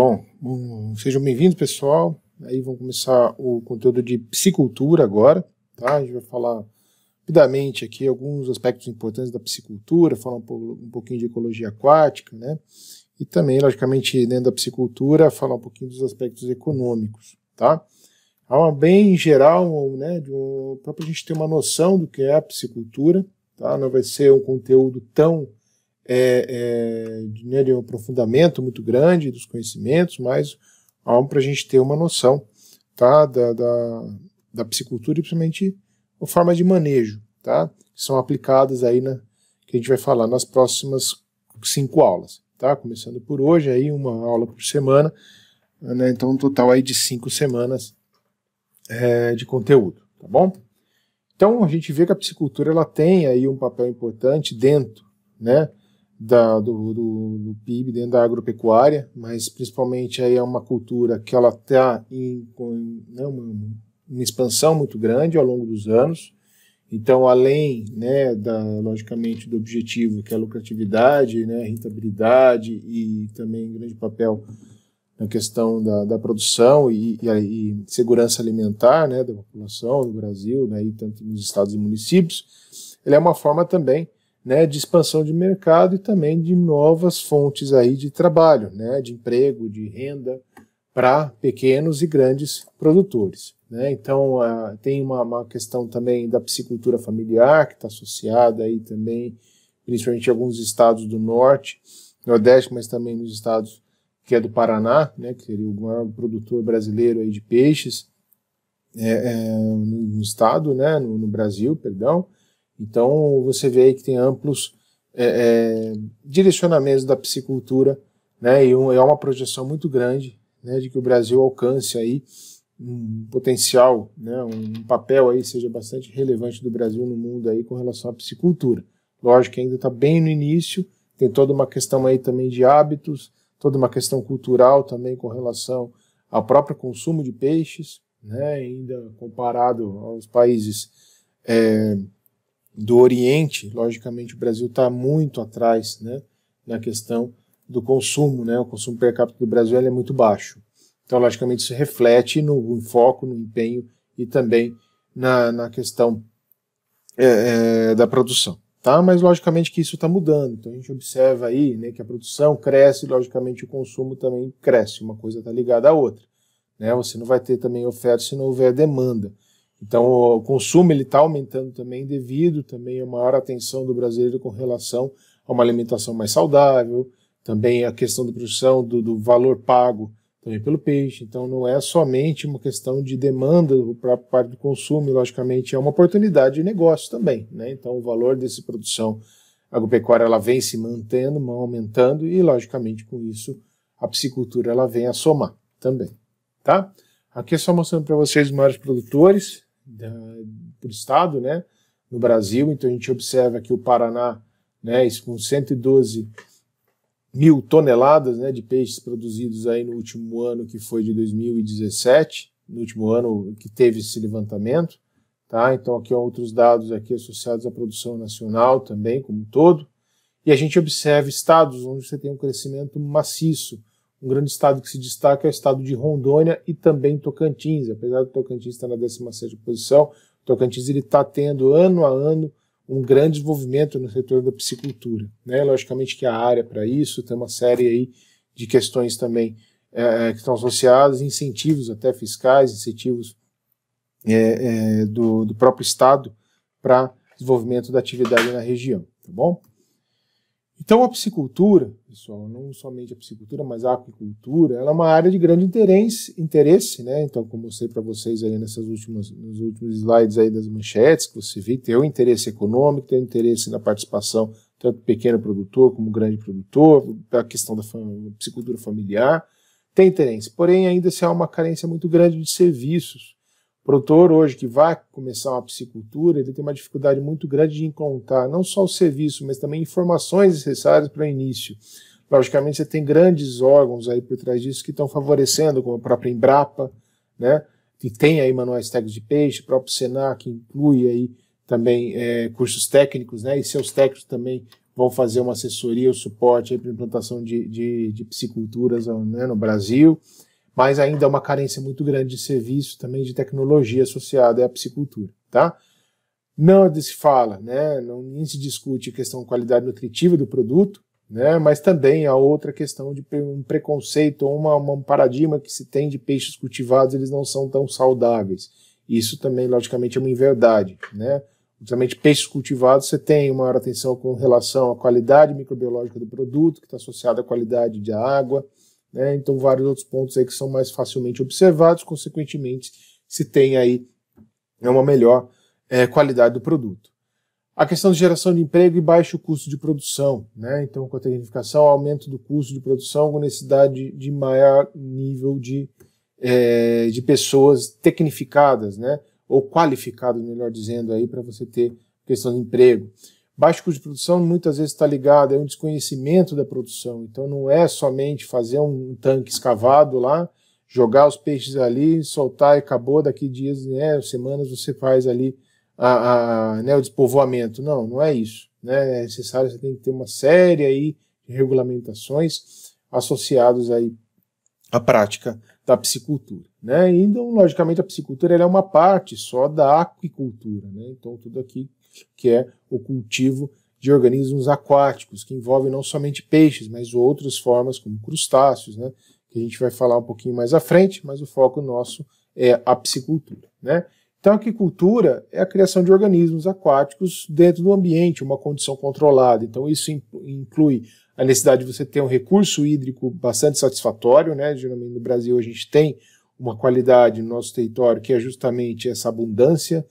Bom, hum, sejam bem-vindos, pessoal. Aí vamos começar o conteúdo de psicultura agora, tá? A gente vai falar rapidamente aqui alguns aspectos importantes da psicultura, falar um, um pouquinho de ecologia aquática, né? E também, logicamente, dentro da psicultura, falar um pouquinho dos aspectos econômicos, tá? É uma bem geral, né, para a gente ter uma noção do que é a psicultura, tá? Não vai ser um conteúdo tão é, é, né, de um aprofundamento muito grande dos conhecimentos, mas algo para a gente ter uma noção tá, da, da, da psicultura e principalmente a forma de manejo, tá, que são aplicadas aí na, que a gente vai falar nas próximas cinco aulas, tá, começando por hoje aí uma aula por semana, né, então um total aí de cinco semanas é, de conteúdo, tá bom? Então a gente vê que a psicultura ela tem aí um papel importante dentro, né, da, do, do, do, PIB dentro da agropecuária, mas principalmente aí é uma cultura que ela está em, em né, uma, uma, expansão muito grande ao longo dos anos. Então, além, né, da, logicamente, do objetivo que é a lucratividade, né, rentabilidade e também grande papel na questão da, da produção e, e, e, segurança alimentar, né, da população do Brasil, né, e tanto nos estados e municípios, ele é uma forma também né, de expansão de mercado e também de novas fontes aí de trabalho, né, de emprego, de renda para pequenos e grandes produtores. Né? Então, uh, tem uma, uma, questão também da piscicultura familiar, que está associada aí também, principalmente em alguns estados do norte, nordeste, mas também nos estados que é do Paraná, né, que seria o maior produtor brasileiro aí de peixes é, é, no, estado, né, no, no Brasil, perdão. Então você vê aí que tem amplos é, é, direcionamentos da piscicultura, né? E um, é uma projeção muito grande, né? De que o Brasil alcance aí um potencial, né? Um papel aí seja bastante relevante do Brasil no mundo aí com relação à piscicultura. Lógico que ainda está bem no início, tem toda uma questão aí também de hábitos, toda uma questão cultural também com relação ao próprio consumo de peixes, né? Ainda comparado aos países é, do Oriente, logicamente o Brasil está muito atrás né, na questão do consumo, né, o consumo per capita do Brasil é muito baixo. Então, logicamente, isso reflete no foco, no empenho e também na, na questão é, é da produção. Tá? Mas, logicamente, que isso está mudando. Então, a gente observa aí né, que a produção cresce, logicamente, o consumo também cresce. Uma coisa está ligada à outra. Né? Você não vai ter também oferta se não houver demanda. Então, o consumo ele está aumentando também devido também a maior atenção do brasileiro com relação a uma alimentação mais saudável, também a questão da produção do, do valor pago também pelo peixe. Então, não é somente uma questão de demanda para a parte do consumo, logicamente é uma oportunidade de negócio também. Né? Então, o valor dessa produção agropecuária ela vem se mantendo, aumentando e, logicamente, com isso a piscicultura ela vem a somar também, tá? Aqui é só mostrando para vocês os maiores produtores da, por estado, né, no Brasil. Então a gente observa que o Paraná, né, com 112 mil toneladas, né, de peixes produzidos aí no último ano que foi de 2017, no último ano que teve esse levantamento, tá? Então aqui outros dados aqui associados à produção nacional também como um todo. E a gente observa estados onde você tem um crescimento maciço um grande estado que se destaca é o estado de Rondônia e também Tocantins. Apesar do Tocantins estar na 16 posição, Tocantins ele está tendo ano a ano um grande desenvolvimento no setor da piscicultura. Né? Logicamente que a área para isso tem uma série aí de questões também é, é, que estão associadas, incentivos até fiscais, incentivos é, é, do, do próprio Estado para desenvolvimento da atividade na região, tá bom? Então a piscicultura, pessoal, não somente a piscicultura, mas a aquicultura, ela é uma área de grande interesse, interesse né? Então, como mostrei para vocês aí nessas últimas, nos últimos slides aí das manchetes, que você viu, tem o interesse econômico, tem o interesse na participação tanto pequeno produtor como grande produtor, a questão da piscicultura familiar, tem interesse. Porém, ainda se há uma carência muito grande de serviços produtor hoje que vai começar uma piscicultura, ele tem uma dificuldade muito grande de encontrar não só o serviço, mas também informações necessárias para o início. Logicamente, você tem grandes órgãos aí por trás disso que estão favorecendo, como a própria Embrapa, né, que tem aí manuais técnicos de peixe, o próprio Senac que inclui aí também é, cursos técnicos, né, e seus técnicos também vão fazer uma assessoria, o suporte aí para implantação de, de, de pisciculturas né, no Brasil mas ainda é uma carência muito grande de serviço, também de tecnologia associada à piscicultura, tá? Não se fala, né? Não nem se discute a questão qualidade nutritiva do produto, né? Mas também a outra questão de um preconceito ou uma, uma, um paradigma que se tem de peixes cultivados, eles não são tão saudáveis. Isso também, logicamente, é uma inverdade, né? Justamente peixes cultivados, você tem uma maior atenção com relação à qualidade microbiológica do produto, que está associada à qualidade da água, né? Então, vários outros pontos aí que são mais facilmente observados, consequentemente, se tem aí né, uma melhor é, qualidade do produto. A questão de geração de emprego e baixo custo de produção. Né? Então, com a tecnificação, aumento do custo de produção com necessidade de maior nível de, é, de pessoas tecnificadas, né? ou qualificadas, melhor dizendo, aí para você ter questão de emprego. Baixo custo de produção muitas vezes está ligado a é um desconhecimento da produção. Então não é somente fazer um tanque escavado lá, jogar os peixes ali, soltar e acabou, daqui dias, né, semanas você faz ali a, a, né, o despovoamento. Não, não é isso. Né? É necessário, você tem que ter uma série aí de regulamentações associados aí à prática da piscicultura. Né? E, então, logicamente, a piscicultura é uma parte só da aquicultura. Né? Então, tudo aqui que é o cultivo de organismos aquáticos, que envolve não somente peixes, mas outras formas como crustáceos, né, que a gente vai falar um pouquinho mais à frente, mas o foco nosso é a piscicultura. Né? Então, a aquicultura é a criação de organismos aquáticos dentro do ambiente, uma condição controlada. Então, isso inclui a necessidade de você ter um recurso hídrico bastante satisfatório, né? Geralmente no Brasil a gente tem uma qualidade no nosso território que é justamente essa abundância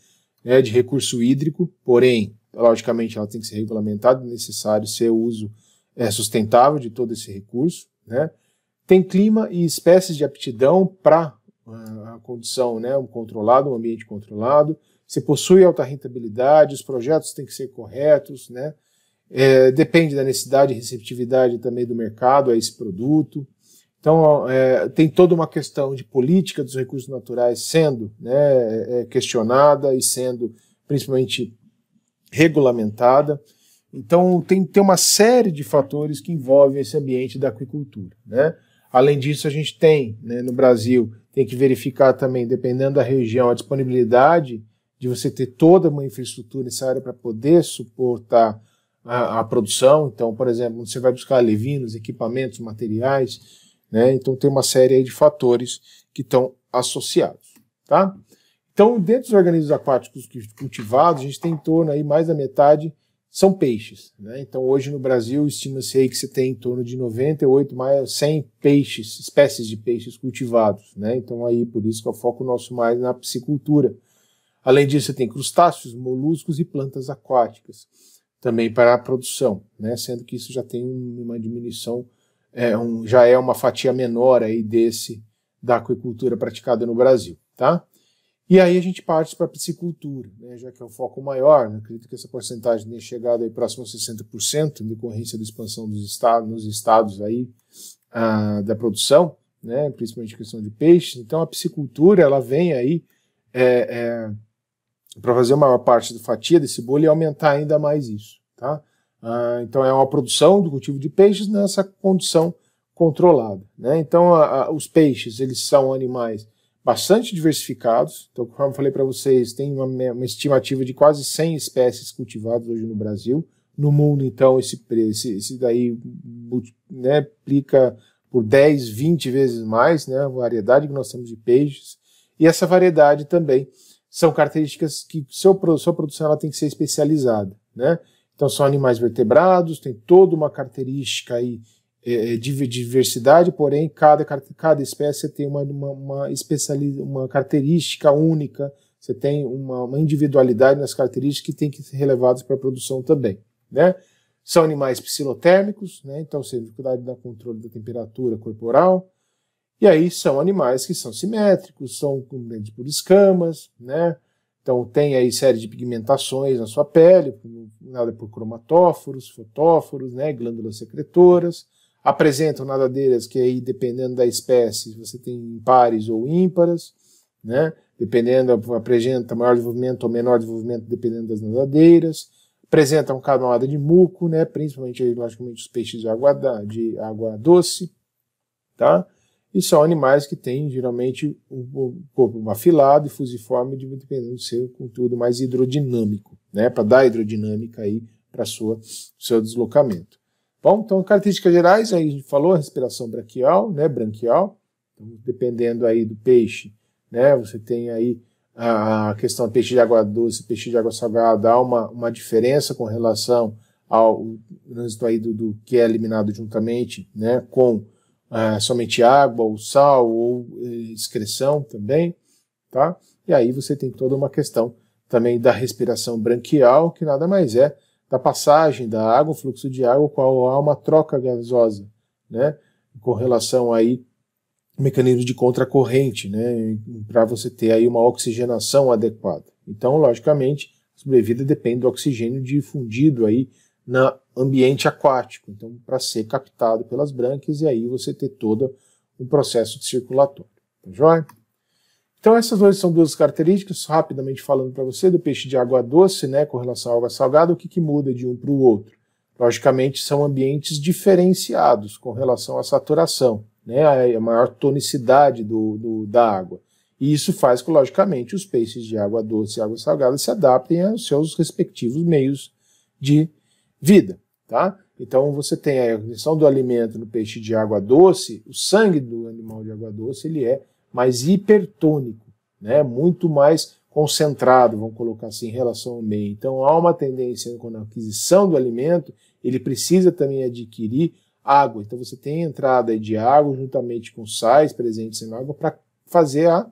é de recurso hídrico, porém, logicamente, ela tem que ser regulamentada, é necessário ser o uso é, sustentável de todo esse recurso. Né? Tem clima e espécies de aptidão para ah, a condição né, um controlado, um ambiente controlado. Você possui alta rentabilidade, os projetos têm que ser corretos, né? É, depende da necessidade e receptividade também do mercado a esse produto. Então, é, tem toda uma questão de política dos recursos naturais sendo né, é, é questionada e sendo principalmente regulamentada. Então, tem, tem uma série de fatores que envolvem esse ambiente da aquicultura. Né? Além disso, a gente tem né, no Brasil, tem que verificar também, dependendo da região, a disponibilidade de você ter toda uma infraestrutura necessária para poder suportar a, a, produção. Então, por exemplo, você vai buscar levinos, equipamentos, materiais, né? Então tem uma série de fatores que estão associados. Tá? Então, dentro dos organismos aquáticos cultivados, a gente tem em torno aí mais da metade são peixes. Né? Então, hoje no Brasil, estima-se aí que você tem em torno de 98, mais 100 peixes, espécies de peixes cultivados. Né? Então, aí por isso que eu é foco nosso mais na piscicultura. Além disso, você tem crustáceos, moluscos e plantas aquáticas também para a produção, né? sendo que isso já tem uma diminuição é um, já é uma fatia menor aí desse da aquicultura praticada no Brasil, tá? E aí a gente parte para a piscicultura, né, já que é o foco maior, né, acredito que essa porcentagem tenha chegado aí próximo a 60% em decorrência da expansão dos estados, nos estados aí ah, da produção, né, principalmente questão de peixes. Então a piscicultura ela vem aí é, é, para fazer uma maior parte da fatia desse bolo e aumentar ainda mais isso, tá? Ah, então é uma produção do cultivo de peixes nessa condição controlada. Né? Então a, a, os peixes eles são animais bastante diversificados. Então, como eu falei para vocês, tem uma, uma, estimativa de quase 100 espécies cultivadas hoje no Brasil. No mundo, então, esse, esse, esse daí né, aplica por 10, 20 vezes mais né, a variedade que nós temos de peixes. E essa variedade também são características que seu, sua produção ela tem que ser especializada. Né? Então são animais vertebrados, tem toda uma característica aí é, é de diversidade, porém cada, cada espécie tem uma, uma, uma, uma característica única, você tem uma, uma individualidade nas características que tem que ser relevadas para a produção também, né? São animais psilotérmicos, né? então você dificuldade da controle da temperatura corporal. E aí são animais que são simétricos, são cobertos por escamas, né? Então tem aí série de pigmentações na sua pele, nada por cromatóforos, fotóforos, né, glândulas secretoras. Apresentam nadadeiras que aí, dependendo da espécie, você tem pares ou ímparas, né? Dependendo, apresenta maior desenvolvimento ou menor desenvolvimento, dependendo das nadadeiras. Apresentam camada de muco, né? Principalmente, logicamente, os peixes de água, de água doce, tá? E são animais que têm geralmente um corpo afilado e fusiforme, dependendo do ser um conteúdo mais hidrodinâmico, né, para dar hidrodinâmica aí para sua seu deslocamento. Bom, então características gerais aí a gente falou respiração braquial, né, branquial. Então, dependendo aí do peixe, né, você tem aí a questão do peixe de água doce, peixe de água salgada, há uma, uma diferença com relação ao trânsito aí do, do que é eliminado juntamente, né, com é, somente água ou sal ou eh, excreção também, tá? E aí você tem toda uma questão também da respiração branquial, que nada mais é da passagem da água, o fluxo de água, qual há uma troca gasosa, né? Com relação aí mecanismo de contracorrente, né? Para você ter aí uma oxigenação adequada. Então, logicamente, a sobrevida depende do oxigênio difundido aí no ambiente aquático, então para ser captado pelas brancas e aí você ter todo um processo de circulatório. Tá joia? Então essas duas são duas características, rapidamente falando para você, do peixe de água doce, né, com relação à água salgada, o que, que muda de um para o outro? Logicamente são ambientes diferenciados com relação à saturação, né, a maior tonicidade do, do da água. E isso faz que, logicamente, os peixes de água doce e água salgada se adaptem aos seus respectivos meios de vida, tá? Então você tem a ignição do alimento no peixe de água doce, o sangue do animal de água doce, ele é mais hipertônico, né? Muito mais concentrado, vamos colocar assim, em relação ao meio. Então há uma tendência quando a aquisição do alimento, ele precisa também adquirir água. Então você tem entrada de água juntamente com sais presentes na água para fazer a,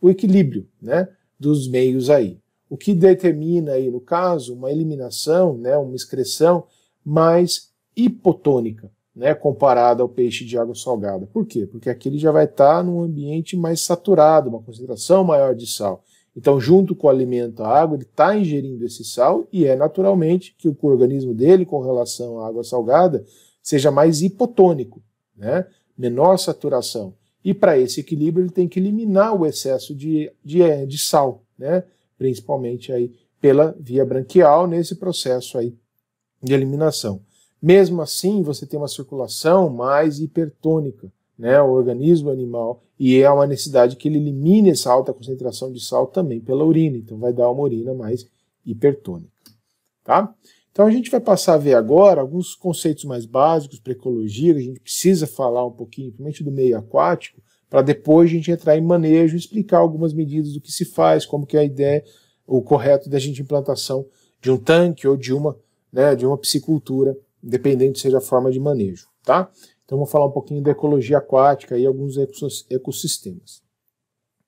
o equilíbrio, né? Dos meios aí o que determina aí, no caso, uma eliminação, né, uma excreção mais hipotônica, né, comparada ao peixe de água salgada. Por quê? Porque aqui ele já vai estar tá num ambiente mais saturado, uma concentração maior de sal. Então, junto com o alimento, a água, ele está ingerindo esse sal e é naturalmente que o organismo dele, com relação à água salgada, seja mais hipotônico, né? menor saturação. E para esse equilíbrio, ele tem que eliminar o excesso de, de, de sal, né? principalmente aí pela via branquial nesse processo aí de eliminação. Mesmo assim, você tem uma circulação mais hipertônica, né? O organismo animal e é uma necessidade que ele elimine essa alta concentração de sal também pela urina, então vai dar uma urina mais hipertônica, tá? Então a gente vai passar a ver agora alguns conceitos mais básicos para ecologia, que a gente precisa falar um pouquinho, principalmente do meio aquático, para depois a gente entrar em manejo, explicar algumas medidas do que se faz, como que é a ideia, o correto da gente implantação de um tanque ou de uma, né, de uma piscicultura, independente seja a forma de manejo, tá? Então vou falar um pouquinho da ecologia aquática e alguns ecossistemas,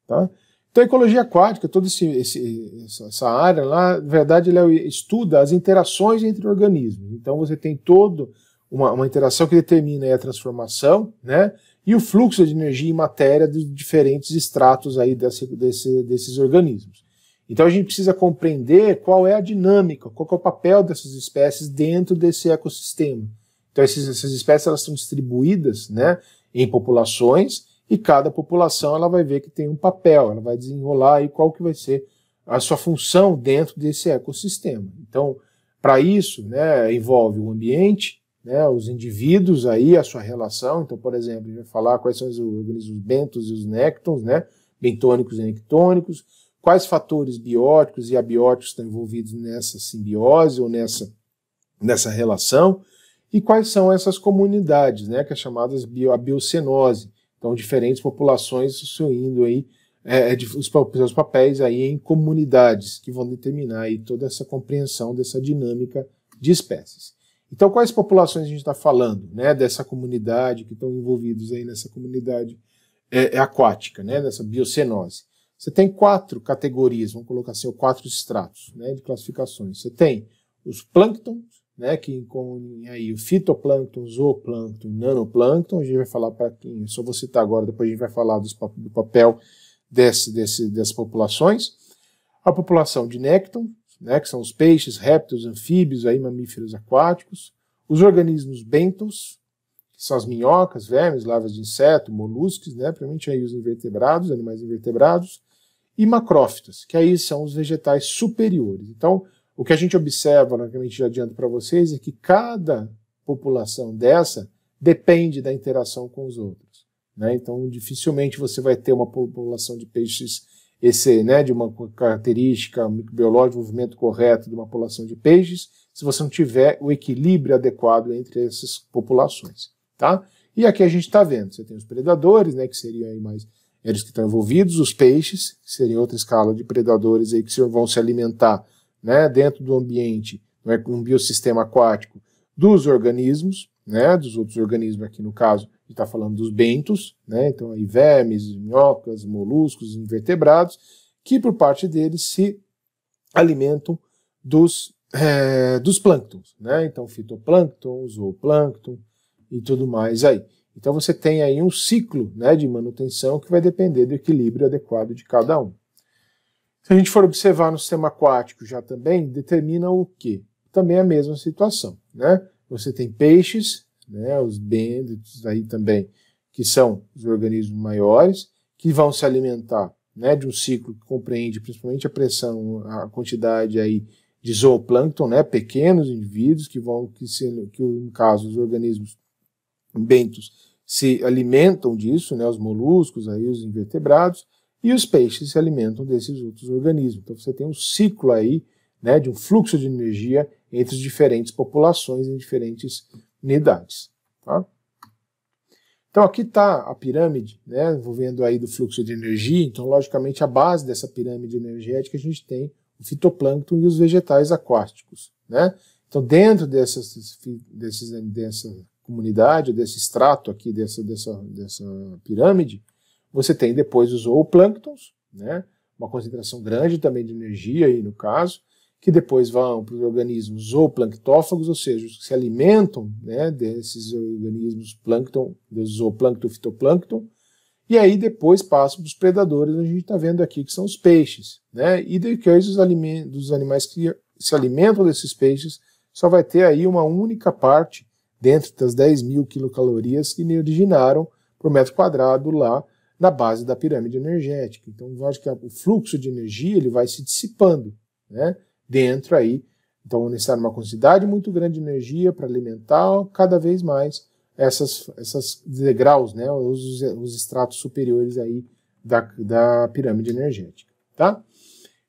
tá? Então a ecologia aquática, toda esse, esse, essa área lá, na verdade ela estuda as interações entre organismos. Então você tem todo uma, uma interação que determina a transformação, né? e o fluxo de energia e matéria dos diferentes estratos aí desse, desse, desses organismos. Então a gente precisa compreender qual é a dinâmica, qual é o papel dessas espécies dentro desse ecossistema. Então esses, essas espécies elas estão distribuídas né, em populações e cada população ela vai ver que tem um papel, ela vai desenrolar e qual que vai ser a sua função dentro desse ecossistema. Então, para isso, né, envolve o ambiente, né, os indivíduos aí, a sua relação. Então, por exemplo, a gente vai falar quais são os organismos bentos e os néctons, né, bentônicos e nectônicos, quais fatores bióticos e abióticos estão envolvidos nessa simbiose ou nessa, nessa relação, e quais são essas comunidades, né, que é chamadas bio, a biocenose. Então, diferentes populações assumindo aí é, é os seus papéis aí em comunidades, que vão determinar aí toda essa compreensão dessa dinâmica de espécies. Então, quais populações a gente está falando, né, dessa comunidade, que estão envolvidos aí nessa comunidade é, é, aquática, né, nessa biocenose? Você tem quatro categorias, vamos colocar assim, quatro estratos, né, de classificações. Você tem os plânctons, né, que incluem aí o fitoplâncton, zooplâncton, nanoplâncton, a gente vai falar para quem, é só vou citar agora, depois a gente vai falar dos, do papel desse, desse, dessas populações. A população de nécton, né, que são os peixes, répteis, anfíbios, aí mamíferos aquáticos, os organismos bentos, que são as minhocas, vermes, larvas de inseto, moluscos, né, principalmente aí os invertebrados, animais invertebrados, e macrófitas, que aí são os vegetais superiores. Então, o que a gente observa, né, que já adianta para vocês, é que cada população dessa depende da interação com os outros. Né? Então, dificilmente você vai ter uma população de peixes esse, né, de uma característica microbiológica, movimento correto de uma população de peixes, se você não tiver o equilíbrio adequado entre essas populações, tá? E aqui a gente está vendo, você tem os predadores, né, que seriam aí mais eles que estão envolvidos, os peixes, que seriam outra escala de predadores aí que vão se alimentar, né, dentro do ambiente, né, um biosistema aquático dos organismos, né, dos outros organismos aqui no caso, gente está falando dos bentos, né? então aí vermes, minhocas, moluscos, invertebrados, que por parte deles se alimentam dos, é, dos plânctons, né? então fitoplâncton, zooplâncton e tudo mais aí. Então você tem aí um ciclo né, de manutenção que vai depender do equilíbrio adequado de cada um. Se a gente for observar no sistema aquático já também, determina o que? Também a mesma situação. Né? Você tem peixes né, os bênditos aí também, que são os organismos maiores, que vão se alimentar né, de um ciclo que compreende principalmente a pressão, a quantidade aí de zooplâncton, né, pequenos indivíduos que vão, que, se, que no caso os organismos bentos se alimentam disso, né, os moluscos, aí os invertebrados, e os peixes se alimentam desses outros organismos. Então você tem um ciclo aí, né, de um fluxo de energia entre as diferentes populações em diferentes unidades. Tá? Então aqui está a pirâmide, né, envolvendo aí do fluxo de energia. Então, logicamente, a base dessa pirâmide energética a gente tem o fitoplâncton e os vegetais aquáticos. Né? Então, dentro dessas, desses, dessa comunidade, desse extrato aqui, dessa, dessa, dessa pirâmide, você tem depois os zooplânctons, né? uma concentração grande também de energia aí no caso, que depois vão para os organismos zooplanctófagos, ou seja, os que se alimentam né, desses organismos plâncton, zooplâncton, fitoplâncton, e aí depois passam para os predadores, a gente está vendo aqui que são os peixes, né? E depois os dos animais que se alimentam desses peixes, só vai ter aí uma única parte dentro das 10 mil quilocalorias que originaram por metro quadrado lá na base da pirâmide energética. Então, eu acho que o fluxo de energia ele vai se dissipando, né? dentro aí. Então, vão necessitar uma quantidade muito grande de energia para alimentar cada vez mais essas, essas degraus, né, os, os estratos superiores aí da, da pirâmide energética, tá?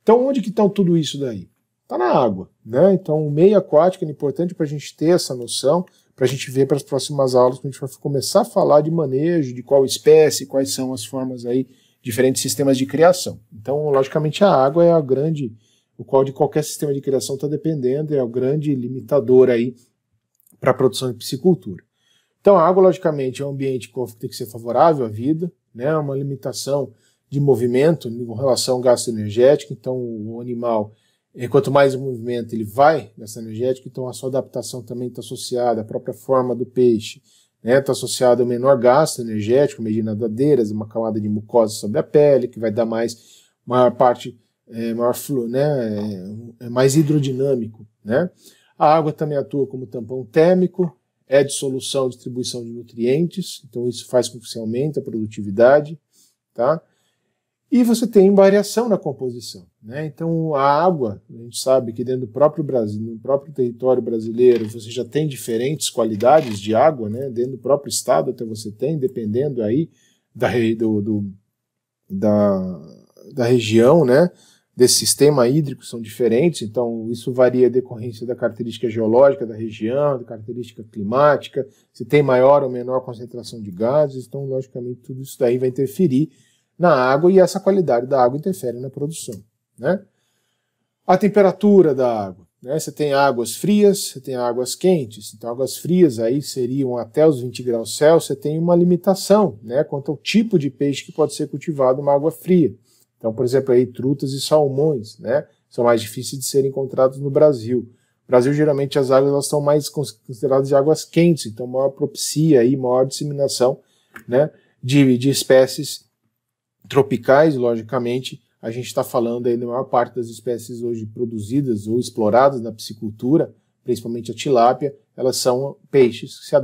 Então, onde que estão tá tudo isso daí? Está na água, né? Então, o meio aquático é importante para a gente ter essa noção, para a gente ver para as próximas aulas, quando a gente vai começar a falar de manejo, de qual espécie, quais são as formas aí, diferentes sistemas de criação. Então, logicamente, a água é a grande o qual de qualquer sistema de criação está dependendo e é o grande limitador aí para a produção de piscicultura. Então, a água, logicamente, é um ambiente que tem que ser favorável à vida, né? É uma limitação de movimento em relação ao gasto energético, então o animal é, quanto mais o movimento ele vai nessa energética, então a sua adaptação também está associada à própria forma do peixe, está né? Tá associada ao menor gasto energético, medindo nadadeiras, uma camada de mucosa sobre a pele, que vai dar mais maior parte é maior flu, né, é, é mais hidrodinâmico. Né? A água também atua como tampão térmico, é dissolução e distribuição de nutrientes, então isso faz com que você aumente a produtividade. Tá? E você tem variação na composição. Né? Então, a água, a gente sabe que dentro do próprio Brasil, no próprio território brasileiro, você já tem diferentes qualidades de água, né? dentro do próprio estado até você tem, dependendo aí da, do, do, da, da região, né? desse sistema hídrico são diferentes, então isso varia decorrência da característica geológica da região, da característica climática, se tem maior ou menor concentração de gases, então logicamente tudo isso daí vai interferir na água e essa qualidade da água interfere na produção, né? A temperatura da água, né? Você tem águas frias, você tem águas quentes. Então, águas frias aí seriam até os 20 graus Celsius, você tem uma limitação né, quanto ao tipo de peixe que pode ser cultivado uma água fria. Então, por exemplo, aí trutas e salmões, né? São mais difíceis de serem encontrados no Brasil. No Brasil, geralmente, as águas elas são mais consideradas de águas quentes, então maior propicia aí, maior disseminação, né? De, de espécies tropicais, logicamente, a gente está falando aí da maior parte das espécies hoje produzidas ou exploradas na piscicultura, principalmente a tilápia, elas são peixes que se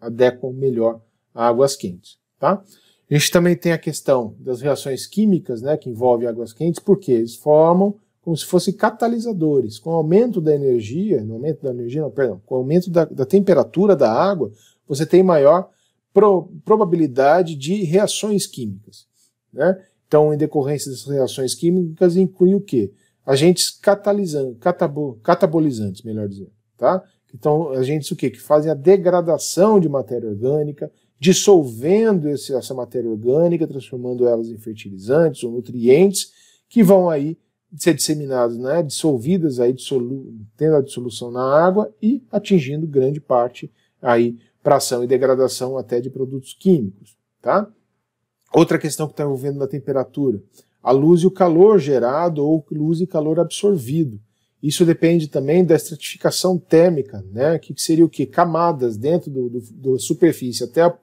adequam melhor a águas quentes, tá? A gente também tem a questão das reações químicas, né, que envolvem águas quentes, porque eles formam como se fossem catalisadores. Com o aumento da energia, no aumento da energia, não, perdão, com o aumento da, da temperatura da água, você tem maior pro, probabilidade de reações químicas. Né? Então, em decorrência dessas reações químicas, inclui o quê? Agentes catalisantes, catabo, catabolizantes, melhor dizendo, tá? Então, agentes o quê? Que fazem a degradação de matéria orgânica, dissolvendo esse, essa matéria orgânica, transformando elas em fertilizantes ou nutrientes que vão aí ser disseminados, né, dissolvidas aí, dissolu tendo a dissolução na água e atingindo grande parte aí para ação e degradação até de produtos químicos, tá? Outra questão que está envolvendo na temperatura, a luz e o calor gerado ou luz e calor absorvido. Isso depende também da estratificação térmica, né? que seria o que? Camadas dentro do, do, da superfície até a,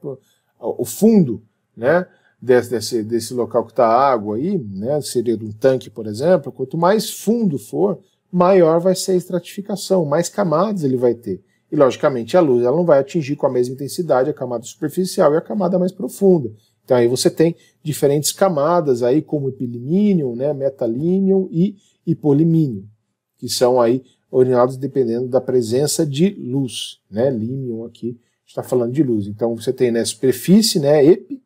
o fundo né? Des, desse, desse local que está a água aí, né? seria de um tanque, por exemplo. Quanto mais fundo for, maior vai ser a estratificação, mais camadas ele vai ter. E, logicamente, a luz ela não vai atingir com a mesma intensidade a camada superficial e a camada mais profunda. Então aí você tem diferentes camadas aí, como epilimínio, né, metalímio e hipolimínio que são aí originados dependendo da presença de luz, né? Límion aqui está falando de luz. Então você tem na né, superfície, né, EP,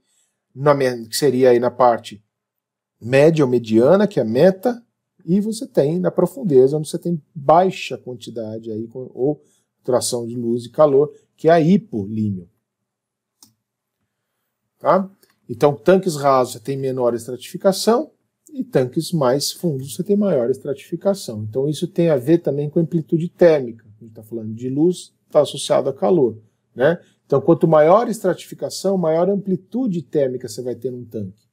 na, que seria aí na parte média ou mediana, que é a meta, e você tem na profundeza, onde você tem baixa quantidade aí, ou tração de luz e calor, que é a hipolímion. Tá? Então, tanques rasos você tem menor estratificação, e tanques mais fundos você tem maior estratificação. Então isso tem a ver também com amplitude térmica. A gente está falando de luz, está associado a calor. Né? Então quanto maior estratificação, maior amplitude térmica você vai ter num tanque.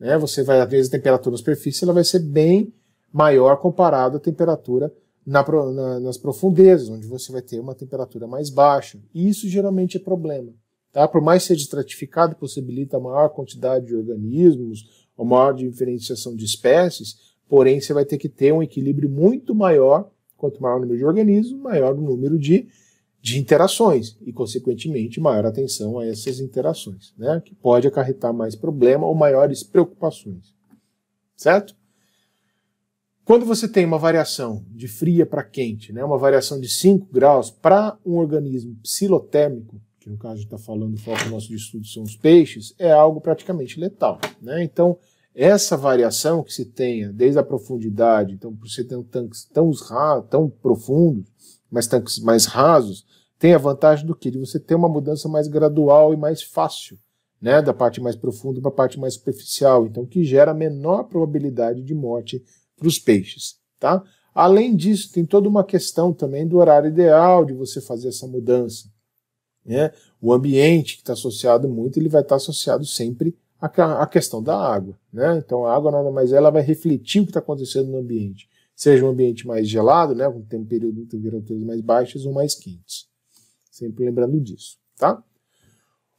Né? Você vai, às vezes, a temperatura na superfície ela vai ser bem maior comparada à temperatura na, na, nas profundezas, onde você vai ter uma temperatura mais baixa. E isso geralmente é problema. Tá? Por mais ser estratificado, possibilita maior quantidade de organismos, uma maior diferenciação de espécies, porém você vai ter que ter um equilíbrio muito maior, quanto maior o número de organismos, maior o número de, de interações e, consequentemente, maior atenção a essas interações, né? que pode acarretar mais problema ou maiores preocupações, certo? Quando você tem uma variação de fria para quente, né, uma variação de 5 graus para um organismo psilotérmico, que no caso está falando, o foco nosso de estudo são os peixes, é algo praticamente letal. Né? Então, essa variação que se tenha desde a profundidade, então por você ter um tanques tão, tão profundos, mas tanques mais rasos, tem a vantagem do que? De você ter uma mudança mais gradual e mais fácil, né? da parte mais profunda para a parte mais superficial, então que gera menor probabilidade de morte para os peixes. Tá? Além disso, tem toda uma questão também do horário ideal de você fazer essa mudança. Né? O ambiente que está associado muito, ele vai estar tá associado sempre à, à, questão da água. Né? Então a água nada mais é, ela vai refletir o que está acontecendo no ambiente. Seja um ambiente mais gelado, né, com um período de temperaturas mais baixas ou mais quentes. Sempre lembrando disso. Tá?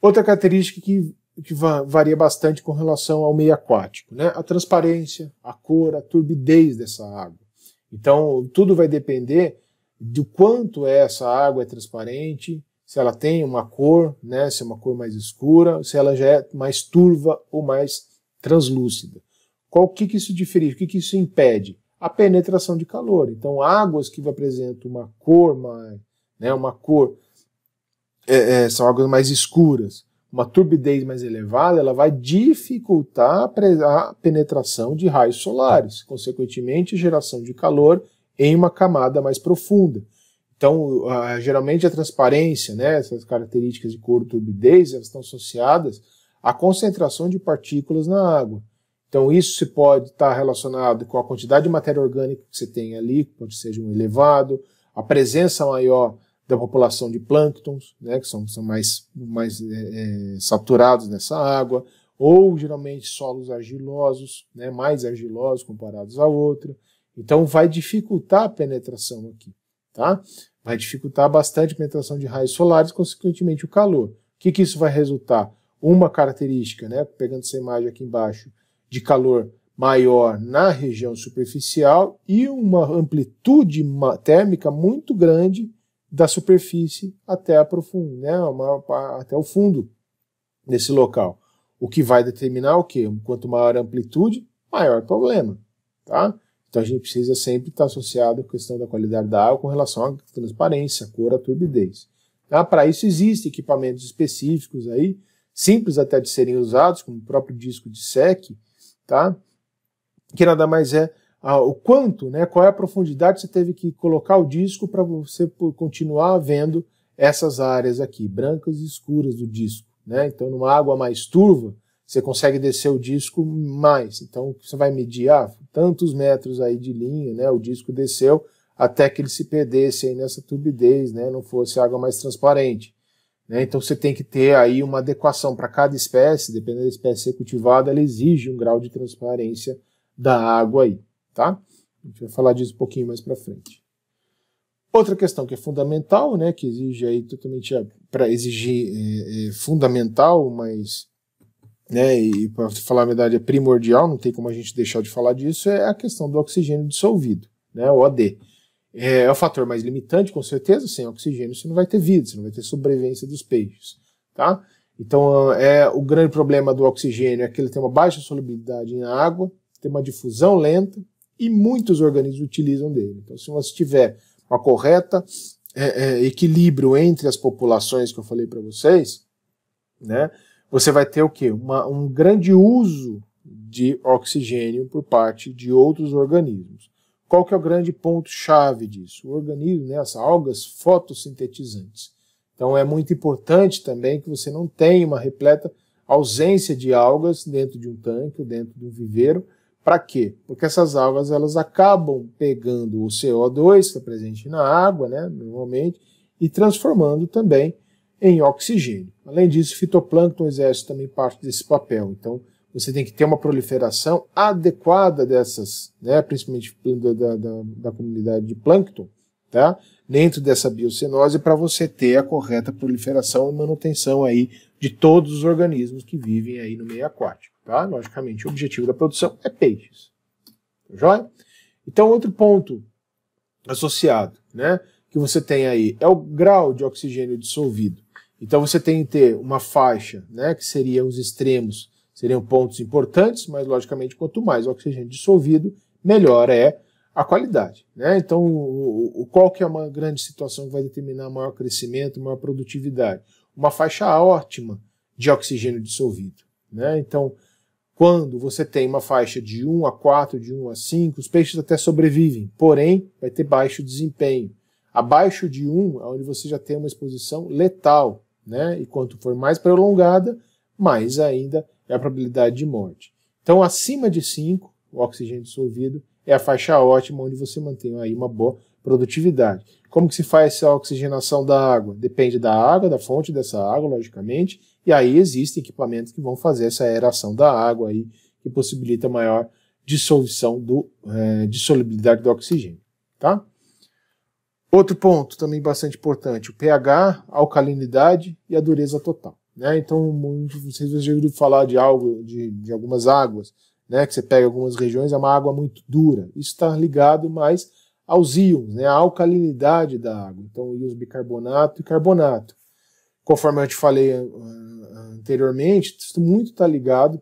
Outra característica que que varia bastante com relação ao meio aquático, né? A transparência, a cor, a turbidez dessa água. Então, tudo vai depender do quanto essa água é transparente, se ela tem uma cor, né, se é uma cor mais escura, se ela já é mais turva ou mais translúcida. Qual que, que isso difere? O que, que isso impede? A penetração de calor. Então, águas que apresentam uma cor mais, né, uma cor é, é, são águas mais escuras, uma turbidez mais elevada, ela vai dificultar a penetração de raios solares, consequentemente, geração de calor em uma camada mais profunda. Então, uh, geralmente a transparência, né, essas características de cor turbidez, elas estão associadas à concentração de partículas na água. Então, isso se pode estar tá relacionado com a quantidade de matéria orgânica que você tem ali, que pode ser um elevado, a presença maior da população de plânctons, né, que são, são mais, mais é, é saturados nessa água, ou geralmente solos argilosos, né, mais argilosos comparados a outra. Então, vai dificultar a penetração aqui. Tá? Vai dificultar bastante a penetração de raios solares, consequentemente o calor. O que, que isso vai resultar? Uma característica, né, pegando essa imagem aqui embaixo, de calor maior na região superficial e uma amplitude térmica muito grande da superfície até, a profund, né, até o fundo desse local. O que vai determinar o quê? Quanto maior a amplitude, maior o problema. Tá? Então a gente precisa sempre estar associado à questão da qualidade da água com relação à transparência, à cor, à turbidez. Ah, Para isso existem equipamentos específicos aí, simples até de serem usados, como o próprio disco de SEC, tá? que nada mais é ah, o quanto, né, qual é a profundidade que você teve que colocar o disco para você continuar vendo essas áreas aqui, brancas e escuras do disco. Né? Então, numa água mais turva, você consegue descer o disco mais. Então você vai medir ah, tantos metros aí de linha, né? O disco desceu até que ele se perdesse aí nessa turbidez, né? Não fosse água mais transparente. Né? Então você tem que ter aí uma adequação para cada espécie, dependendo da espécie ser cultivada, ela exige um grau de transparência da água aí, tá? A gente vai falar disso um pouquinho mais para frente. Outra questão que é fundamental, né, que exige aí totalmente para exigir é, é, fundamental, mas né, e para falar a verdade é primordial, não tem como a gente deixar de falar disso, é a questão do oxigênio dissolvido, né, o OD. É, é o fator mais limitante, com certeza, sem oxigênio você não vai ter vida, você não vai ter sobrevivência dos peixes, tá? Então, é, o grande problema do oxigênio é que ele tem uma baixa solubilidade em água, tem uma difusão lenta e muitos organismos utilizam dele. Então, se você tiver uma correta é, é, equilíbrio entre as populações que eu falei para vocês, né, você vai ter o quê? Uma, um grande uso de oxigênio por parte de outros organismos. Qual que é o grande ponto-chave disso? O organismo, né, as algas fotossintetizantes. Então é muito importante também que você não tenha uma repleta ausência de algas dentro de um tanque, dentro de um viveiro. Para quê? Porque essas algas elas acabam pegando o CO2 que está é presente na água, né, normalmente, e transformando também em oxigênio. Além disso, fitoplâncton exerce também parte desse papel. Então, você tem que ter uma proliferação adequada dessas, né, principalmente da, da, da comunidade de plâncton, tá, dentro dessa biocenose para você ter a correta proliferação e manutenção aí de todos os organismos que vivem aí no meio aquático. Tá? Logicamente, o objetivo da produção é peixes. Tá joia? Então, outro ponto associado né, que você tem aí é o grau de oxigênio dissolvido. Então você tem que ter uma faixa, né, que seria os extremos, seriam pontos importantes, mas logicamente quanto mais oxigênio dissolvido, melhor é a qualidade. Né? Então, o, o, qual que é uma grande situação que vai determinar maior crescimento, maior produtividade? Uma faixa ótima de oxigênio dissolvido. Né? Então, quando você tem uma faixa de 1 a 4, de 1 a 5, os peixes até sobrevivem, porém, vai ter baixo desempenho. Abaixo de 1 é onde você já tem uma exposição letal né? E quanto for mais prolongada, mais ainda é a probabilidade de morte. Então, acima de 5, o oxigênio dissolvido é a faixa ótima onde você mantém aí uma boa produtividade. Como que se faz essa oxigenação da água? Depende da água, da fonte dessa água, logicamente, e aí existem equipamentos que vão fazer essa aeração da água aí, que possibilita maior dissolução do, é, dissolubilidade do oxigênio, tá? Outro ponto também bastante importante, o pH, a alcalinidade e a dureza total. Né? Então, vocês já ouviram falar de algo, de, de algumas águas, né? que você pega algumas regiões, é uma água muito dura. Isso está ligado mais aos íons, né? a alcalinidade da água. Então, íons bicarbonato e carbonato. Conforme eu te falei anteriormente, isso muito está ligado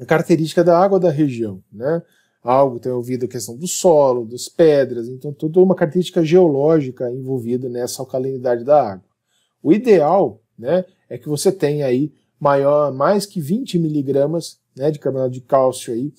à característica da água da região. Né? algo tem ouvido a questão do solo, das pedras, então toda uma característica geológica envolvida nessa alcalinidade da água. O ideal né, é que você tenha aí maior, mais que 20 miligramas né, de carbonato de cálcio aí,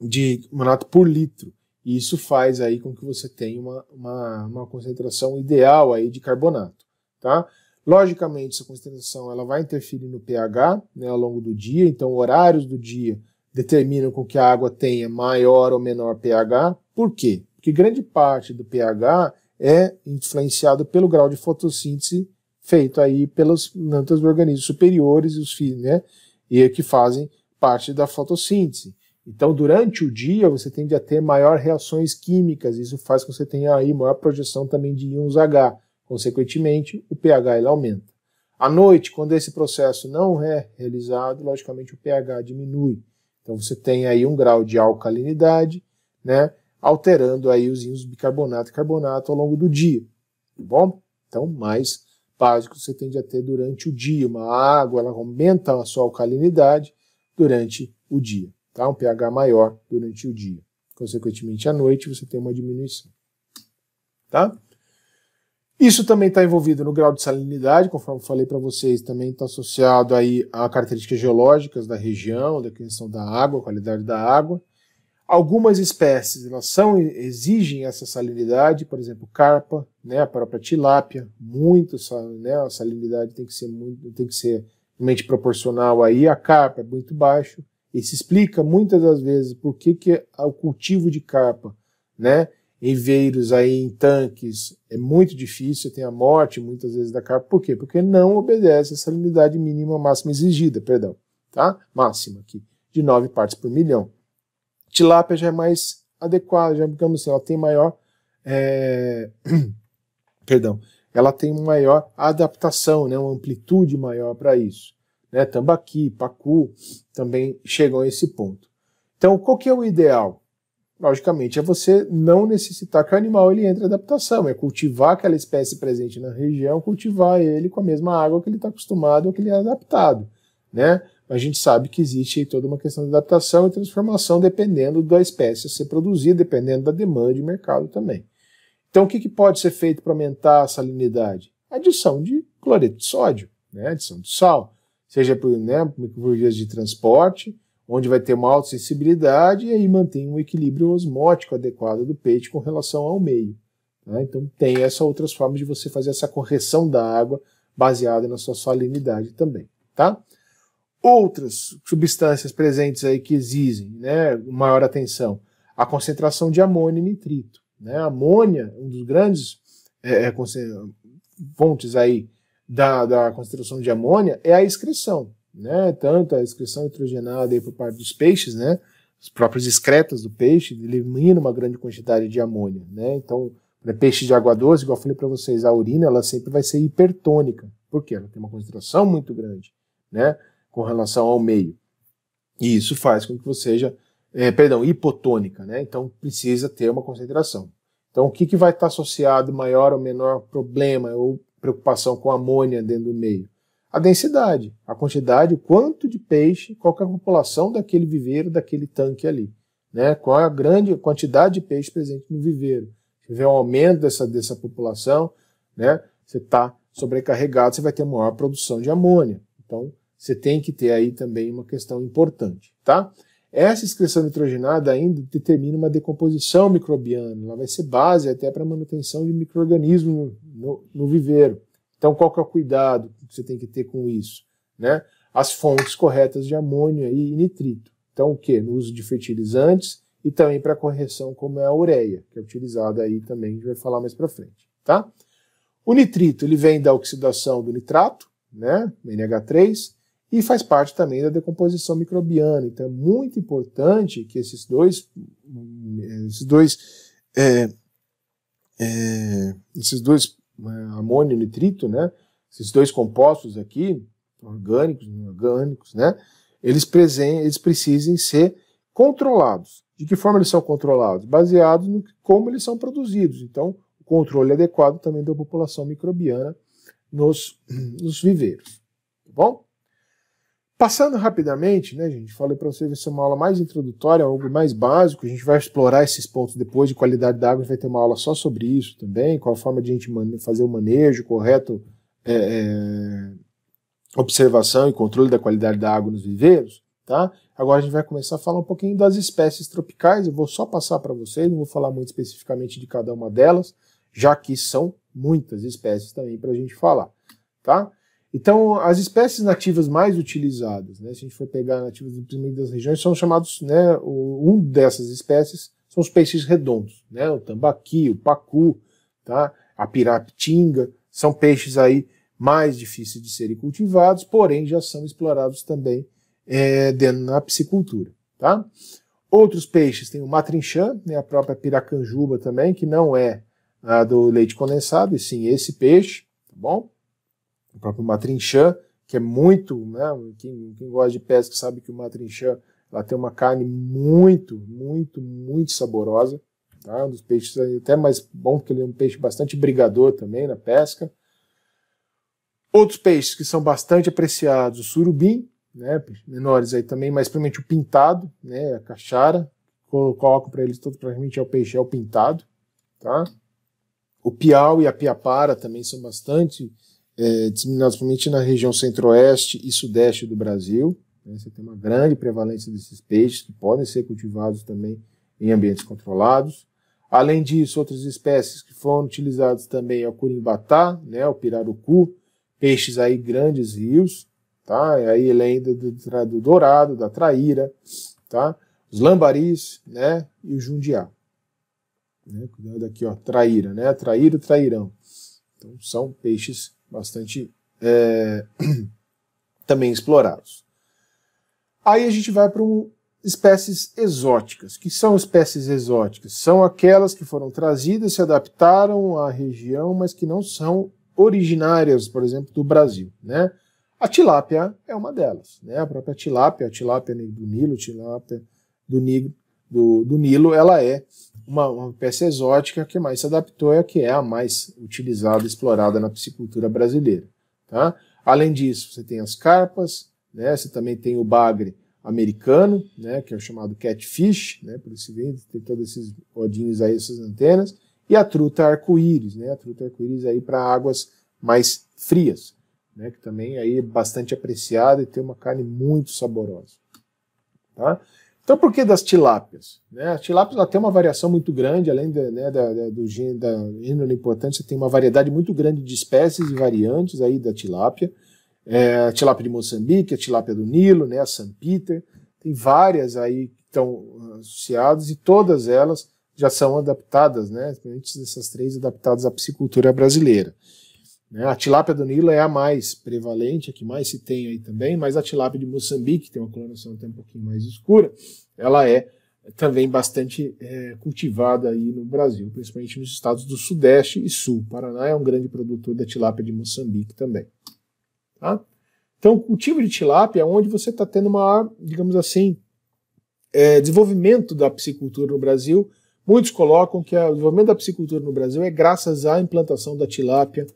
de carbonato por litro. E isso faz aí com que você tenha uma, uma, uma concentração ideal aí de carbonato. Tá? Logicamente, essa concentração ela vai interferir no pH né, ao longo do dia, então horários do dia determinam com que a água tenha maior ou menor pH. Por quê? Porque grande parte do pH é influenciado pelo grau de fotossíntese feito aí pelas plantas do organismo superiores e os filhos, né? E é que fazem parte da fotossíntese. Então, durante o dia, você tende a ter maior reações químicas, isso faz com que você tenha aí maior projeção também de íons H. Consequentemente, o pH ele aumenta. À noite, quando esse processo não é realizado, logicamente o pH diminui. Então você tem aí um grau de alcalinidade, né, alterando aí os íons bicarbonato e carbonato ao longo do dia, tá bom? Então mais básico você tende a ter durante o dia. Uma água ela aumenta a sua alcalinidade durante o dia, tá? Um pH maior durante o dia. Consequentemente à noite você tem uma diminuição, tá? Isso também está envolvido no grau de salinidade, conforme falei para vocês, também está associado aí a características geológicas da região, da questão da água, qualidade da água. Algumas espécies elas são, exigem essa salinidade, por exemplo, carpa, né, a própria tilápia, muito, né, a salinidade tem que ser muito, tem que ser realmente proporcional aí, a carpa é muito baixo. Isso explica muitas das vezes por que, que é o cultivo de carpa, né, Riveiros aí em tanques é muito difícil, tem a morte muitas vezes da carpa. Por quê? Porque não obedece a salinidade mínima máxima exigida, perdão, tá? Máxima aqui, de 9 partes por milhão. Tilápia já é mais adequada, já digamos assim, ela tem maior. É... perdão, ela tem maior adaptação, né, uma amplitude maior para isso. Né? Tambaqui, pacu também chegam a esse ponto. Então, qual que é o ideal? logicamente, é você não necessitar que o animal ele entre em adaptação, é cultivar aquela espécie presente na região, cultivar ele com a mesma água que ele está acostumado ou que ele é adaptado, né? Mas a gente sabe que existe toda uma questão de adaptação e transformação dependendo da espécie a ser produzida, dependendo da demanda de mercado também. Então, o que, que pode ser feito para aumentar a salinidade? Adição de cloreto de sódio, né? adição de sal, seja por né, microvias de transporte, onde vai ter uma sensibilidade e aí mantém um equilíbrio osmótico adequado do peixe com relação ao meio. Né? Então tem essas outras formas de você fazer essa correção da água baseada na sua salinidade também, tá? Outras substâncias presentes aí que exigem né, maior atenção, a concentração de amônia e nitrito. Né? A amônia, um dos grandes é, é fontes aí da, da concentração de amônia é a excreção né? Tanto a excreção nitrogenada aí por parte dos peixes, né? próprios próprias excretas do peixe elimina uma grande quantidade de amônia, né? Então, para né, peixe de água doce, igual eu falei para vocês, a urina ela sempre vai ser hipertônica, porque ela tem uma concentração muito grande, né? Com relação ao meio. E isso faz com que você seja, é, perdão, hipotônica, né? Então precisa ter uma concentração. Então, o que, que vai estar associado maior ou menor problema ou preocupação com amônia dentro do meio? a densidade, a quantidade, o quanto de peixe, qual é a população daquele viveiro, daquele tanque ali. Né? Qual é a grande quantidade de peixe presente no viveiro. Se tiver um aumento dessa, dessa população, né? você está sobrecarregado, você vai ter maior produção de amônia. Então, você tem que ter aí também uma questão importante. Tá? Essa excreção nitrogenada ainda determina uma decomposição microbiana, ela vai ser base até para manutenção de micro-organismos no, no, no viveiro. Então, qual que é o cuidado que você tem que ter com isso? Né? As fontes corretas de amônio e nitrito. Então, o que? No uso de fertilizantes e também para correção, como é a ureia, que é utilizada aí também, a gente vai falar mais para frente. Tá? O nitrito ele vem da oxidação do nitrato, né? NH3, e faz parte também da decomposição microbiana. Então, é muito importante que esses dois, hum, esses dois, é, é, esses dois né, amônio e nitrito, né? Esses dois compostos aqui, orgânicos e inorgânicos, né? Eles, presem, eles precisam ser controlados. De que forma eles são controlados? Baseados no como eles são produzidos. Então, o controle adequado também da população microbiana nos, nos viveiros. Tá bom? Passando rapidamente, né, gente? Falei para vocês, vai ser uma aula mais introdutória, algo mais básico. A gente vai explorar esses pontos depois de qualidade da água. A gente vai ter uma aula só sobre isso também, qual a forma de a gente fazer o manejo correto, é, é, observação e controle da qualidade da água nos viveiros, tá? Agora a gente vai começar a falar um pouquinho das espécies tropicais. Eu vou só passar para vocês, não vou falar muito especificamente de cada uma delas, já que são muitas espécies também para a gente falar, tá? Então, as espécies nativas mais utilizadas, né, se a gente for pegar nativas das regiões, são chamados, né, o, um dessas espécies são os peixes redondos, né, o tambaqui, o pacu, tá, a pirapitinga, são peixes aí mais difíceis de serem cultivados, porém já são explorados também é, dentro da piscicultura, tá? Outros peixes tem o matrinchã, né, a própria piracanjuba também, que não é a do leite condensado, e sim esse peixe, tá bom? o próprio Matrinchã, que é muito, né, quem, quem, gosta de pesca sabe que o Matrinchã ela tem uma carne muito, muito, muito saborosa, tá? um dos peixes até mais bom, porque ele é um peixe bastante brigador também na pesca. Outros peixes que são bastante apreciados, o surubim, né, menores aí também, mas principalmente o pintado, né, a caixara, coloco para eles todo praticamente é o peixe é o pintado, tá? O piau e a piapara também são bastante é, disseminados principalmente na região centro-oeste e sudeste do Brasil. Né? Você tem uma grande prevalência desses peixes que podem ser cultivados também em ambientes controlados. Além disso, outras espécies que foram utilizadas também é o curimbatá, né, o pirarucu, peixes aí grandes rios, tá? E aí ele ainda do, do dourado, da traíra, tá? Os lambaris, né, e o jundiá. Né? Cuidado aqui, ó, traíra, né? Traíra, trairão. Então são peixes bastante é, também explorados. Aí a gente vai para um, espécies exóticas. Que são espécies exóticas? São aquelas que foram trazidas, se adaptaram à região, mas que não são originárias, por exemplo, do Brasil, né? A tilápia é uma delas, né? A própria tilápia, a tilápia do Nilo, a tilápia do Nigro, do, do Nilo, ela é uma, uma, peça exótica que mais se adaptou e a que é a mais utilizada, explorada na piscicultura brasileira. Tá? Além disso, você tem as carpas, né? você também tem o bagre americano, né? que é o chamado catfish, né? por isso vem, tem todos esses odinhos aí, essas antenas, e a truta arco-íris, né? a truta arco-íris aí para águas mais frias, né? que também é aí é bastante apreciada e tem uma carne muito saborosa. Tá? Então, por que das tilápias? Né? A tilápia ela tem uma variação muito grande, além da, né, da, da, do gênero importante, você tem uma variedade muito grande de espécies e variantes aí da tilápia. É, a tilápia de Moçambique, a tilápia do Nilo, né, a San Peter, tem várias aí que estão associadas e todas elas já são adaptadas, né, principalmente essas três adaptadas à piscicultura brasileira. Né? A tilápia do Nilo é a mais prevalente, a que mais se tem aí também, mas a tilápia de Moçambique, que tem uma coloração até um pouquinho mais escura, ela é também bastante é, cultivada aí no Brasil, principalmente nos estados do Sudeste e Sul. O Paraná é um grande produtor da tilápia de Moçambique também. Tá? Então, cultivo de tilápia é onde você está tendo maior, digamos assim, é, desenvolvimento da piscicultura no Brasil. Muitos colocam que o desenvolvimento da piscicultura no Brasil é graças à implantação da tilápia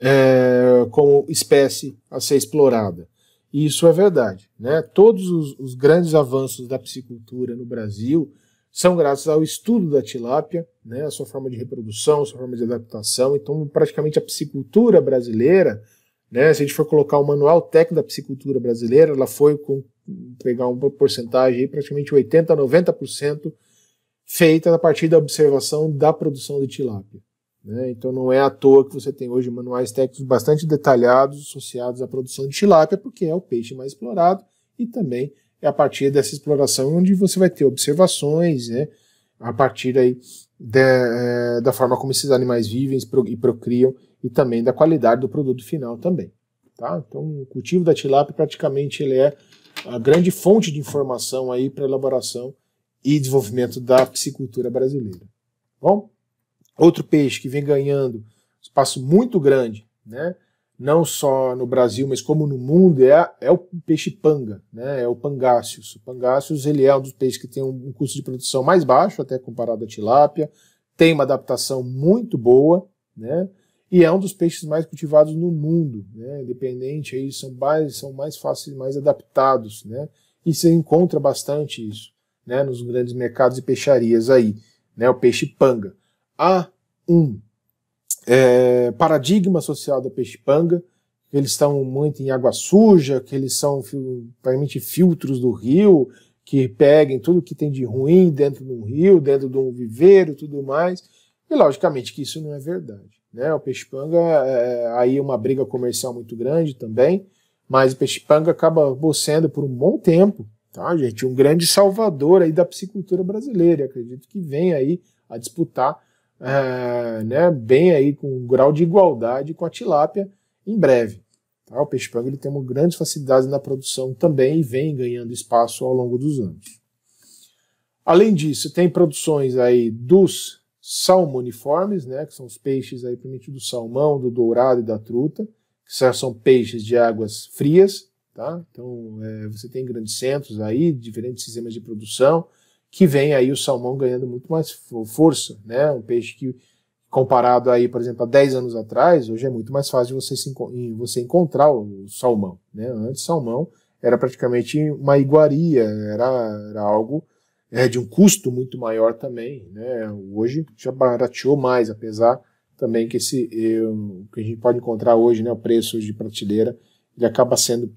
é, como espécie a ser explorada. E isso é verdade. Né? Todos os, os, grandes avanços da piscicultura no Brasil são graças ao estudo da tilápia, né? a sua forma de reprodução, a sua forma de adaptação. Então, praticamente a piscicultura brasileira, né? se a gente for colocar o manual técnico da piscicultura brasileira, ela foi com, pegar uma porcentagem praticamente 80% a 90% feita a partir da observação da produção de tilápia. Né? Então não é à toa que você tem hoje manuais técnicos bastante detalhados associados à produção de tilápia, porque é o peixe mais explorado e também é a partir dessa exploração onde você vai ter observações, né? a partir aí de, é, da forma como esses animais vivem e procriam e também da qualidade do produto final também. Tá? Então, o cultivo da tilápia praticamente ele é a grande fonte de informação aí para elaboração e desenvolvimento da piscicultura brasileira. Bom, Outro peixe que vem ganhando espaço muito grande, né? não só no Brasil, mas como no mundo, é, é o peixe panga, né? é o pangáceos. O pangáceos ele é um dos peixes que tem um, custo de produção mais baixo, até comparado à tilápia, tem uma adaptação muito boa, né? e é um dos peixes mais cultivados no mundo, né? independente, aí são mais, são mais fáceis, mais adaptados, né? e você encontra bastante isso né? nos grandes mercados e peixarias aí, né? o peixe panga há um é, paradigma social da panga que eles estão muito em água suja, que eles são praticamente filtros do rio, que peguem tudo que tem de ruim dentro de um rio, dentro de um viveiro, tudo mais. E logicamente que isso não é verdade. Né? O peixe é, é, aí uma briga comercial muito grande também, mas o peixe-panga acaba sendo por um bom tempo, tá, gente? Um grande salvador aí da piscicultura brasileira. E acredito que vem aí a disputar é, né, bem aí com um grau de igualdade com a tilápia em breve. Tá? O peixe-panga tem uma grande facilidade na produção também e vem ganhando espaço ao longo dos anos. Além disso, tem produções aí dos salmoniformes, né, que são os peixes aí principalmente do salmão, do dourado e da truta, que são peixes de águas frias, tá? Então é, você tem grandes centros aí, diferentes sistemas de produção, que vem aí o salmão ganhando muito mais força, né? Um peixe que, comparado aí, por exemplo, a 10 anos atrás, hoje é muito mais fácil você, se, você encontrar o salmão, né? Antes, salmão era praticamente uma iguaria, era, era algo é, de um custo muito maior também, né? Hoje já barateou mais, apesar também que esse o que a gente pode encontrar hoje, né, o preço de prateleira, ele acaba sendo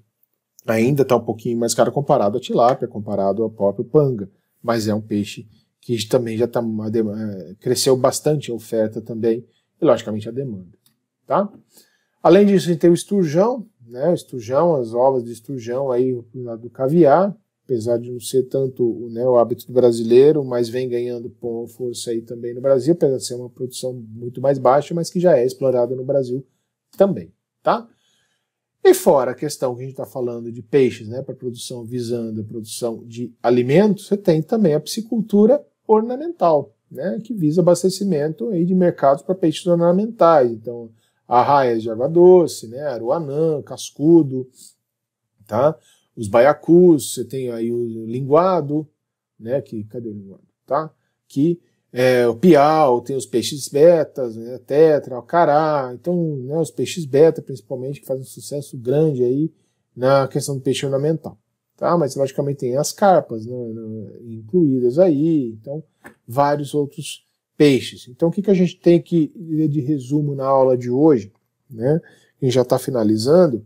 ainda tá um pouquinho mais caro comparado à tilápia, comparado ao próprio panga mas é um peixe que também já tá é, cresceu bastante a oferta também, e logicamente a demanda. Tá? Além disso, a gente tem o esturjão, né? o esturjão, as ovas de esturjão aí do caviar, apesar de não ser tanto né, o hábito do brasileiro, mas vem ganhando força aí também no Brasil, apesar de ser uma produção muito mais baixa, mas que já é explorada no Brasil também, tá? E fora a questão que a gente está falando de peixes, né, para produção visando a produção de alimentos, você tem também a piscicultura ornamental, né, que visa abastecimento aí de mercados para peixes ornamentais. Então, arraias de água doce, né, aruanã, cascudo, tá? Os baiacus, você tem aí o linguado, né, que cadê o linguado, tá? Que é, o piau, tem os peixes betas, né, tetra, o cará, então né, os peixes beta principalmente, que fazem um sucesso grande aí na questão do peixe ornamental. Tá? Mas logicamente tem as carpas né, né incluídas aí, então vários outros peixes. Então o que, que a gente tem que de resumo na aula de hoje, né, que já está finalizando,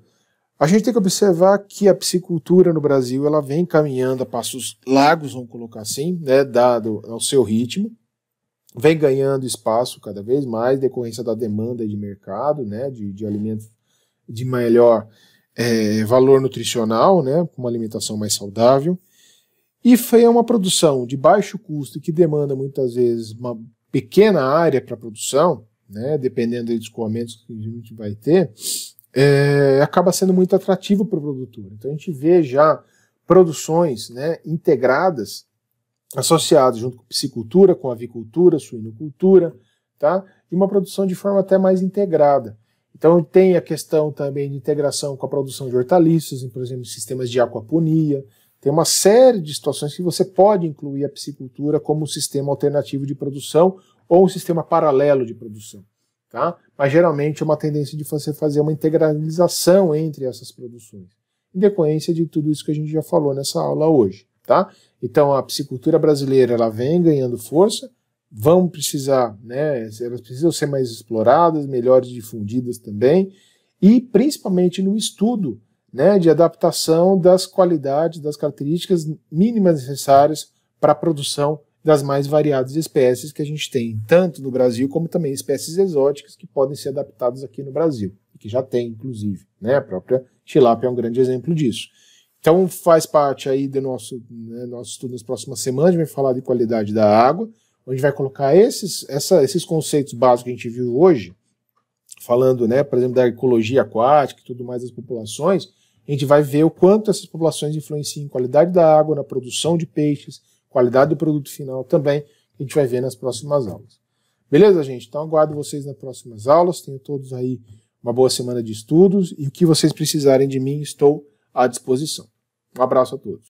a gente tem que observar que a piscicultura no Brasil ela vem caminhando a passos largos, vamos colocar assim, né, dado ao seu ritmo, vem ganhando espaço cada vez mais, decorrência da demanda de mercado, né, de, de alimentos de melhor é, valor nutricional, né, com uma alimentação mais saudável. E foi uma produção de baixo custo que demanda muitas vezes uma pequena área para produção, né, dependendo dos escoamentos que a gente vai ter, é, acaba sendo muito atrativo para o produtor. Então a gente vê já produções né, integradas associados junto com piscicultura, com avicultura, suinocultura, tá? E uma produção de forma até mais integrada. Então tem a questão também de integração com a produção de hortaliças, por exemplo, sistemas de aquaponia. Tem uma série de situações que você pode incluir a piscicultura como um sistema alternativo de produção ou um sistema paralelo de produção. Tá? Mas geralmente é uma tendência de você fazer uma integralização entre essas produções, em decorrência de tudo isso que a gente já falou nessa aula hoje. Tá? Então a psicultura brasileira ela vem ganhando força, vão precisar, né, elas precisam ser mais exploradas, melhores difundidas também, e principalmente no estudo né, de adaptação das qualidades, das características mínimas necessárias para a produção das mais variadas espécies que a gente tem, tanto no Brasil como também espécies exóticas que podem ser adaptadas aqui no Brasil, que já tem, inclusive. Né? A própria tilápia é um grande exemplo disso. Então faz parte aí do nosso, né, nosso estudo nas próximas semanas, a gente vai falar de qualidade da água, onde a gente vai colocar esses, essa, esses conceitos básicos que a gente viu hoje, falando, né, por exemplo, da ecologia aquática e tudo mais das populações, a gente vai ver o quanto essas populações influenciam em qualidade da água, na produção de peixes, qualidade do produto final também, a gente vai ver nas próximas aulas. Beleza, gente? Então aguardo vocês nas próximas aulas. Tenham todos aí uma boa semana de estudos e o que vocês precisarem de mim, estou à disposição. Um abraço a todos.